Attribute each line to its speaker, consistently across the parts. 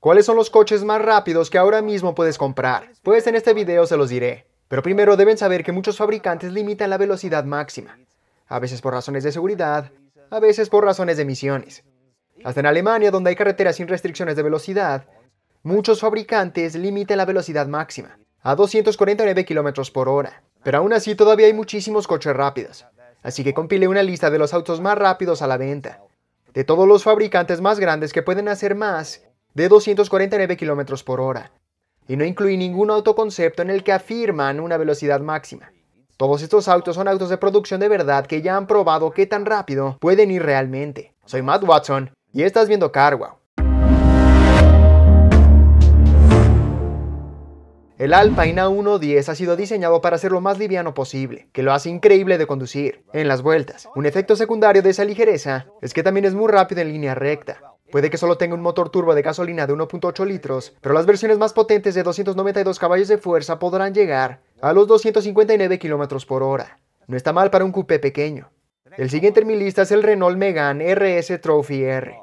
Speaker 1: ¿Cuáles son los coches más rápidos que ahora mismo puedes comprar? Pues en este video se los diré. Pero primero deben saber que muchos fabricantes limitan la velocidad máxima, a veces por razones de seguridad, a veces por razones de emisiones. Hasta en Alemania, donde hay carreteras sin restricciones de velocidad, muchos fabricantes limitan la velocidad máxima a 249 km por hora. Pero aún así todavía hay muchísimos coches rápidos. Así que compilé una lista de los autos más rápidos a la venta, de todos los fabricantes más grandes que pueden hacer más de 249 km por hora, y no incluye ningún autoconcepto en el que afirman una velocidad máxima. Todos estos autos son autos de producción de verdad que ya han probado qué tan rápido pueden ir realmente. Soy Matt Watson y estás viendo CarWow. El Alpine A110 ha sido diseñado para ser lo más liviano posible, que lo hace increíble de conducir en las vueltas. Un efecto secundario de esa ligereza es que también es muy rápido en línea recta. Puede que solo tenga un motor turbo de gasolina de 1.8 litros, pero las versiones más potentes de 292 caballos de fuerza podrán llegar a los 259 km por hora. No está mal para un coupé pequeño. El siguiente en mi lista es el Renault Megane RS Trophy R.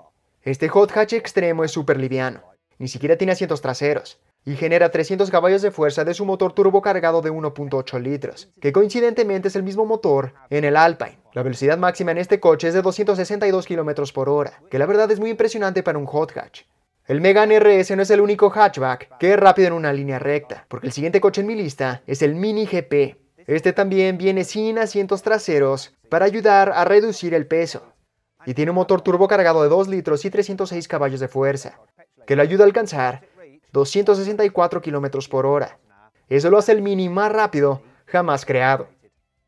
Speaker 1: Este hot hatch extremo es súper liviano, ni siquiera tiene asientos traseros, y genera 300 caballos de fuerza de su motor turbo cargado de 1.8 litros, que coincidentemente es el mismo motor en el Alpine. La velocidad máxima en este coche es de 262 km por hora, que la verdad es muy impresionante para un hot hatch. El Megane RS no es el único hatchback que es rápido en una línea recta, porque el siguiente coche en mi lista es el Mini GP. Este también viene sin asientos traseros para ayudar a reducir el peso, y tiene un motor turbo cargado de 2 litros y 306 caballos de fuerza, que lo ayuda a alcanzar 264 km por hora. Eso lo hace el Mini más rápido jamás creado.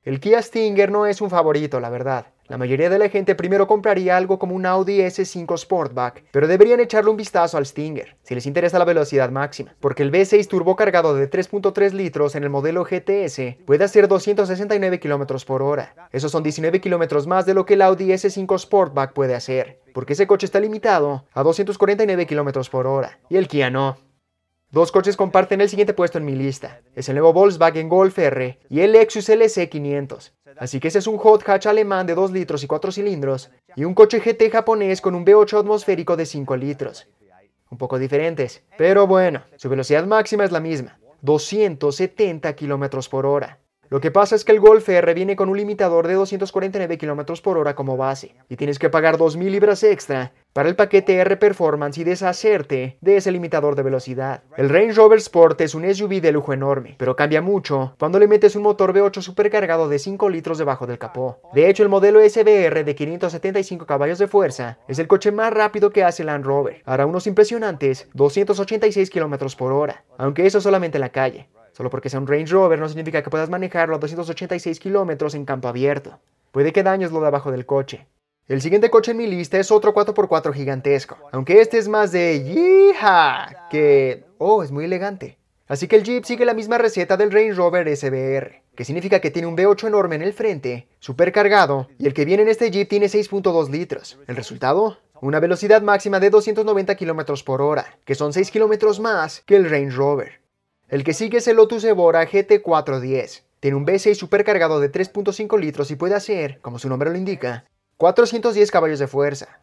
Speaker 1: El Kia Stinger no es un favorito, la verdad. La mayoría de la gente primero compraría algo como un Audi S5 Sportback, pero deberían echarle un vistazo al Stinger, si les interesa la velocidad máxima, porque el V6 turbo cargado de 3.3 litros en el modelo GTS puede hacer 269 km por hora. Esos son 19 km más de lo que el Audi S5 Sportback puede hacer, porque ese coche está limitado a 249 km por hora, y el Kia no. Dos coches comparten el siguiente puesto en mi lista. Es el nuevo Volkswagen Golf R y el Lexus LC 500. Así que ese es un hot hatch alemán de 2 litros y 4 cilindros y un coche GT japonés con un V8 atmosférico de 5 litros. Un poco diferentes, pero bueno, su velocidad máxima es la misma, 270 km por hora. Lo que pasa es que el Golf R viene con un limitador de 249 km por hora como base, y tienes que pagar 2.000 libras extra para el paquete R Performance y deshacerte de ese limitador de velocidad. El Range Rover Sport es un SUV de lujo enorme, pero cambia mucho cuando le metes un motor V8 supercargado de 5 litros debajo del capó. De hecho, el modelo SBR de 575 caballos de fuerza es el coche más rápido que hace Land Rover, hará unos impresionantes 286 km por hora, aunque eso solamente en la calle. Solo porque sea un Range Rover no significa que puedas manejarlo a 286 kilómetros en campo abierto. Puede que dañes lo de abajo del coche. El siguiente coche en mi lista es otro 4x4 gigantesco, aunque este es más de yeeha que... oh, es muy elegante. Así que el Jeep sigue la misma receta del Range Rover SBR, que significa que tiene un V8 enorme en el frente, supercargado, y el que viene en este Jeep tiene 6.2 litros. ¿El resultado? Una velocidad máxima de 290 km por hora, que son 6 km más que el Range Rover. El que sigue es el Lotus Evora GT410. Tiene un V6 supercargado de 3.5 litros y puede hacer, como su nombre lo indica, 410 caballos de fuerza.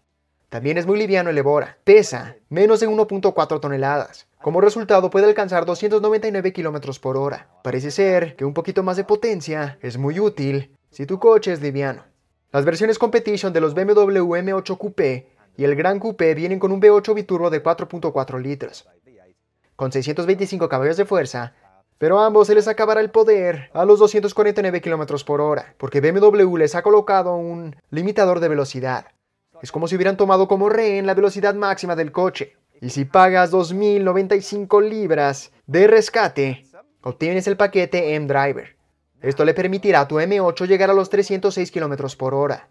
Speaker 1: También es muy liviano el Evora, pesa menos de 1.4 toneladas. Como resultado puede alcanzar 299 km por hora. Parece ser que un poquito más de potencia es muy útil si tu coche es liviano. Las versiones Competition de los BMW M8 Coupé y el Gran Coupé vienen con un V8 biturbo de 4.4 litros con 625 caballos de fuerza, pero a ambos se les acabará el poder a los 249 km por hora, porque BMW les ha colocado un limitador de velocidad. Es como si hubieran tomado como rehén la velocidad máxima del coche. Y si pagas 2.095 libras de rescate, obtienes el paquete M-Driver. Esto le permitirá a tu M8 llegar a los 306 km por hora.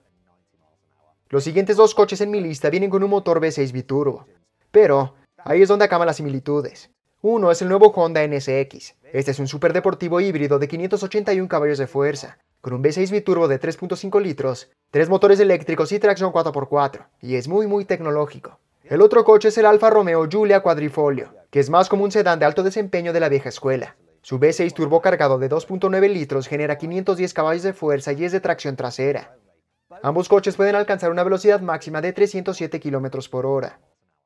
Speaker 1: Los siguientes dos coches en mi lista vienen con un motor V6 biturbo, pero Ahí es donde acaban las similitudes. Uno es el nuevo Honda NSX. Este es un superdeportivo híbrido de 581 caballos de fuerza, con un V6 biturbo de 3.5 litros, tres motores eléctricos y tracción 4x4, y es muy muy tecnológico. El otro coche es el Alfa Romeo Giulia Quadrifoglio, que es más como un sedán de alto desempeño de la vieja escuela. Su V6 turbo cargado de 2.9 litros genera 510 caballos de fuerza y es de tracción trasera. Ambos coches pueden alcanzar una velocidad máxima de 307 km por hora.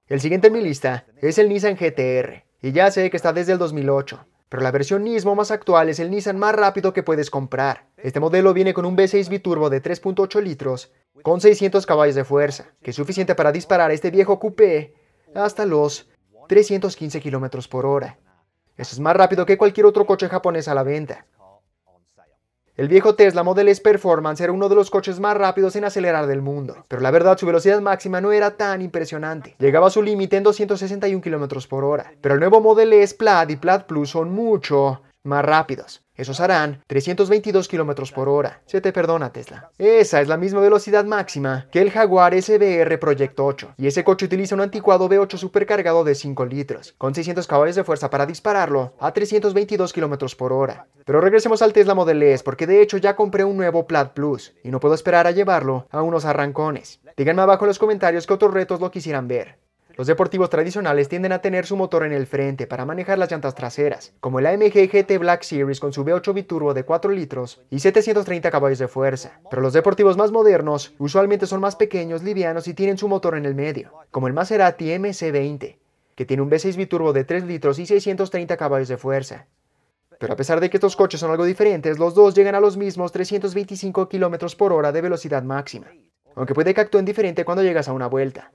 Speaker 1: El siguiente en mi lista es el Nissan GTR, y ya sé que está desde el 2008, pero la versión Nismo más actual es el Nissan más rápido que puedes comprar. Este modelo viene con un V6 biturbo de 3.8 litros, con 600 caballos de fuerza, que es suficiente para disparar a este viejo coupé hasta los 315 km por hora. Eso es más rápido que cualquier otro coche japonés a la venta. El viejo Tesla Model S Performance era uno de los coches más rápidos en acelerar del mundo, pero la verdad su velocidad máxima no era tan impresionante. Llegaba a su límite en 261 km por hora, pero el nuevo Model S Plaid y Plaid Plus son mucho más rápidos. Esos harán 322 km por hora. Se te perdona, Tesla. Esa es la misma velocidad máxima que el Jaguar SBR Proyecto 8, y ese coche utiliza un anticuado V8 supercargado de 5 litros, con 600 caballos de fuerza para dispararlo a 322 km por hora. Pero regresemos al Tesla Model S, porque de hecho ya compré un nuevo Plat Plus, y no puedo esperar a llevarlo a unos arrancones. Díganme abajo en los comentarios qué otros retos lo quisieran ver. Los deportivos tradicionales tienden a tener su motor en el frente para manejar las llantas traseras, como el AMG GT Black Series con su V8 biturbo de 4 litros y 730 caballos de fuerza, pero los deportivos más modernos usualmente son más pequeños, livianos y tienen su motor en el medio, como el Maserati MC20, que tiene un V6 biturbo de 3 litros y 630 caballos de fuerza. Pero a pesar de que estos coches son algo diferentes, los dos llegan a los mismos 325 km por hora de velocidad máxima, aunque puede que actúen diferente cuando llegas a una vuelta.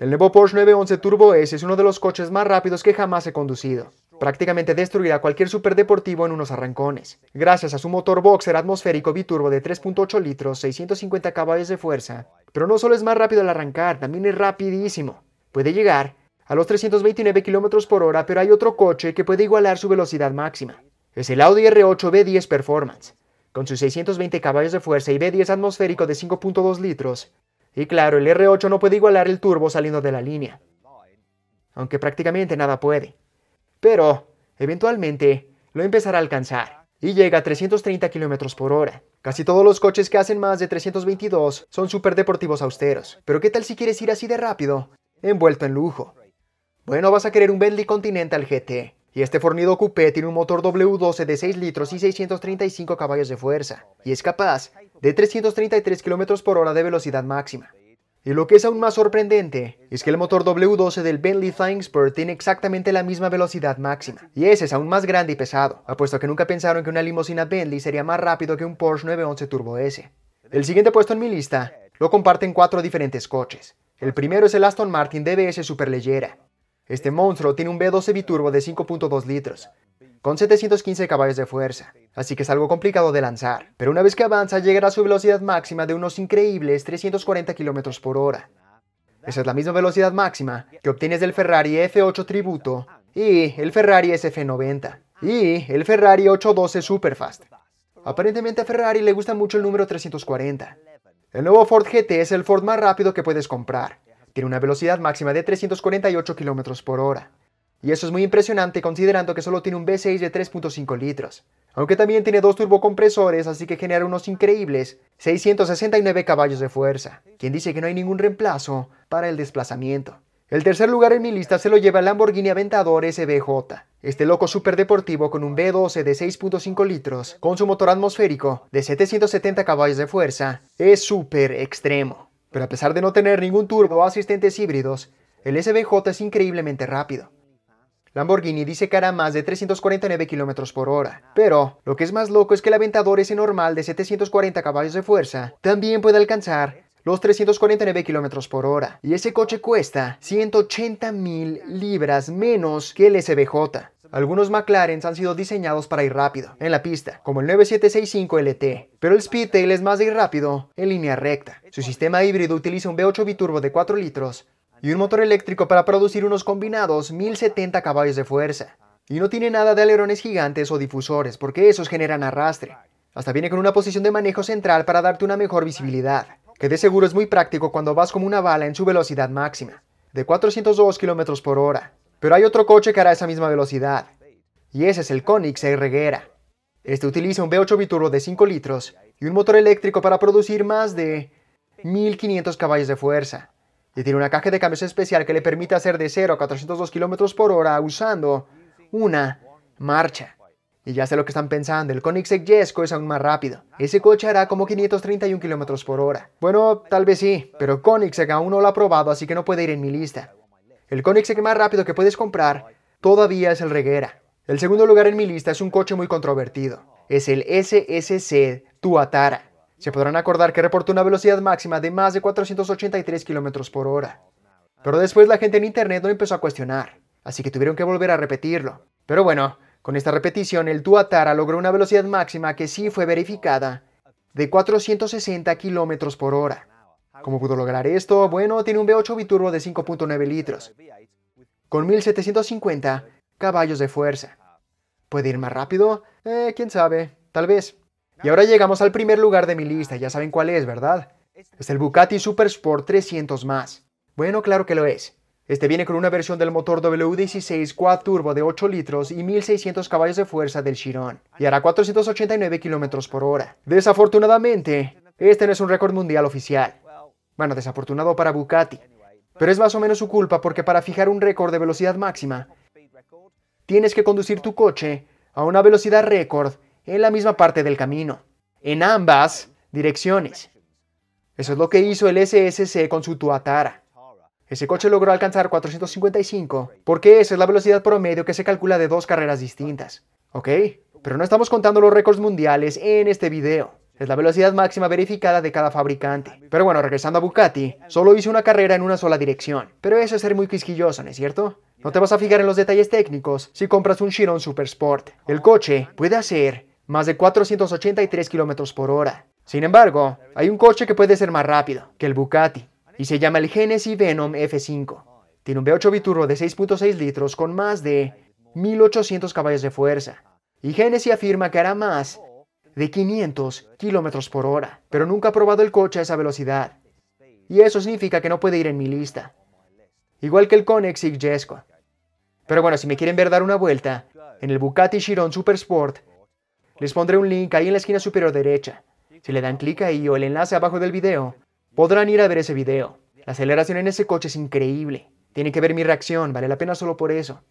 Speaker 1: El nuevo Porsche 911 Turbo S es uno de los coches más rápidos que jamás he conducido. Prácticamente destruirá cualquier superdeportivo en unos arrancones. Gracias a su motor boxer atmosférico biturbo de 3.8 litros, 650 caballos de fuerza. Pero no solo es más rápido al arrancar, también es rapidísimo. Puede llegar a los 329 km por hora, pero hay otro coche que puede igualar su velocidad máxima. Es el Audi R8 v 10 Performance. Con sus 620 caballos de fuerza y v 10 atmosférico de 5.2 litros, y claro, el R8 no puede igualar el turbo saliendo de la línea. Aunque prácticamente nada puede. Pero, eventualmente, lo empezará a alcanzar. Y llega a 330 km por hora. Casi todos los coches que hacen más de 322 son superdeportivos austeros. Pero ¿qué tal si quieres ir así de rápido? Envuelto en lujo. Bueno, vas a querer un Bentley Continental GT. Y este fornido coupé tiene un motor W12 de 6 litros y 635 caballos de fuerza, y es capaz de 333 km por hora de velocidad máxima. Y lo que es aún más sorprendente es que el motor W12 del Bentley Thingsport tiene exactamente la misma velocidad máxima, y ese es aún más grande y pesado, apuesto que nunca pensaron que una limusina Bentley sería más rápido que un Porsche 911 Turbo S. El siguiente puesto en mi lista lo comparten cuatro diferentes coches. El primero es el Aston Martin DBS Superleggera, este monstruo tiene un V12 biturbo de 5.2 litros, con 715 caballos de fuerza, así que es algo complicado de lanzar, pero una vez que avanza llegará a su velocidad máxima de unos increíbles 340 km por hora. Esa es la misma velocidad máxima que obtienes del Ferrari F8 Tributo y el Ferrari SF90 y el Ferrari 812 Superfast. Aparentemente a Ferrari le gusta mucho el número 340. El nuevo Ford GT es el Ford más rápido que puedes comprar, tiene una velocidad máxima de 348 km por hora. Y eso es muy impresionante considerando que solo tiene un V6 de 3.5 litros. Aunque también tiene dos turbocompresores, así que genera unos increíbles 669 caballos de fuerza. Quien dice que no hay ningún reemplazo para el desplazamiento. El tercer lugar en mi lista se lo lleva el Lamborghini Aventador SBJ. Este loco superdeportivo con un V12 de 6.5 litros, con su motor atmosférico de 770 caballos de fuerza, es súper extremo. Pero a pesar de no tener ningún turbo o asistentes híbridos, el SBJ es increíblemente rápido. Lamborghini dice que hará más de 349 km por hora, pero lo que es más loco es que el Aventador ese normal de 740 caballos de fuerza también puede alcanzar los 349 km por hora, y ese coche cuesta 180 mil libras menos que el SBJ. Algunos McLaren han sido diseñados para ir rápido, en la pista, como el 9765 LT, pero el Speedtail es más de ir rápido, en línea recta. Su sistema híbrido utiliza un V8 biturbo de 4 litros y un motor eléctrico para producir unos combinados 1070 caballos de fuerza. Y no tiene nada de alerones gigantes o difusores, porque esos generan arrastre. Hasta viene con una posición de manejo central para darte una mejor visibilidad, que de seguro es muy práctico cuando vas como una bala en su velocidad máxima, de 402 km por hora. Pero hay otro coche que hará esa misma velocidad, y ese es el Koenigsegg Reguera. Este utiliza un V8 biturbo de 5 litros y un motor eléctrico para producir más de 1500 caballos de fuerza, y tiene una caja de cambios especial que le permite hacer de 0 a 402 km por hora usando una marcha. Y ya sé lo que están pensando, el Koenigsegg Jesko es aún más rápido. Ese coche hará como 531 km por hora. Bueno, tal vez sí, pero Koenigsegg aún no lo ha probado, así que no puede ir en mi lista. El que más rápido que puedes comprar todavía es el Reguera. El segundo lugar en mi lista es un coche muy controvertido. Es el SSC Tuatara. Se podrán acordar que reportó una velocidad máxima de más de 483 km por hora. Pero después la gente en internet no empezó a cuestionar, así que tuvieron que volver a repetirlo. Pero bueno, con esta repetición el Tuatara logró una velocidad máxima que sí fue verificada de 460 km por hora. ¿Cómo pudo lograr esto? Bueno, tiene un V8 biturbo de 5.9 litros, con 1750 caballos de fuerza. ¿Puede ir más rápido? Eh, quién sabe, tal vez. Y ahora llegamos al primer lugar de mi lista, ya saben cuál es, ¿verdad? Es el Bucati Super Sport 300 más. Bueno, claro que lo es. Este viene con una versión del motor W16 Quad Turbo de 8 litros y 1600 caballos de fuerza del Chiron, y hará 489 km por hora. Desafortunadamente, este no es un récord mundial oficial. Bueno, desafortunado para Bucati. Pero es más o menos su culpa porque para fijar un récord de velocidad máxima, tienes que conducir tu coche a una velocidad récord en la misma parte del camino, en ambas direcciones. Eso es lo que hizo el SSC con su Tuatara. Ese coche logró alcanzar 455 porque esa es la velocidad promedio que se calcula de dos carreras distintas. ¿Ok? Pero no estamos contando los récords mundiales en este video. Es la velocidad máxima verificada de cada fabricante. Pero bueno, regresando a Bucati, solo hice una carrera en una sola dirección. Pero eso es ser muy quisquilloso, ¿no es cierto? No te vas a fijar en los detalles técnicos si compras un Chiron Supersport. El coche puede hacer más de 483 km por hora. Sin embargo, hay un coche que puede ser más rápido que el Bucati y se llama el Genesis Venom F5. Tiene un V8 biturbo de 6.6 litros con más de 1800 caballos de fuerza. Y Genesis afirma que hará más de 500 kilómetros por hora, pero nunca ha probado el coche a esa velocidad. Y eso significa que no puede ir en mi lista. Igual que el y jesco Pero bueno, si me quieren ver dar una vuelta, en el Bucati Chiron Super Sport, les pondré un link ahí en la esquina superior derecha. Si le dan clic ahí o el enlace abajo del video, podrán ir a ver ese video. La aceleración en ese coche es increíble. Tienen que ver mi reacción, vale la pena solo por eso.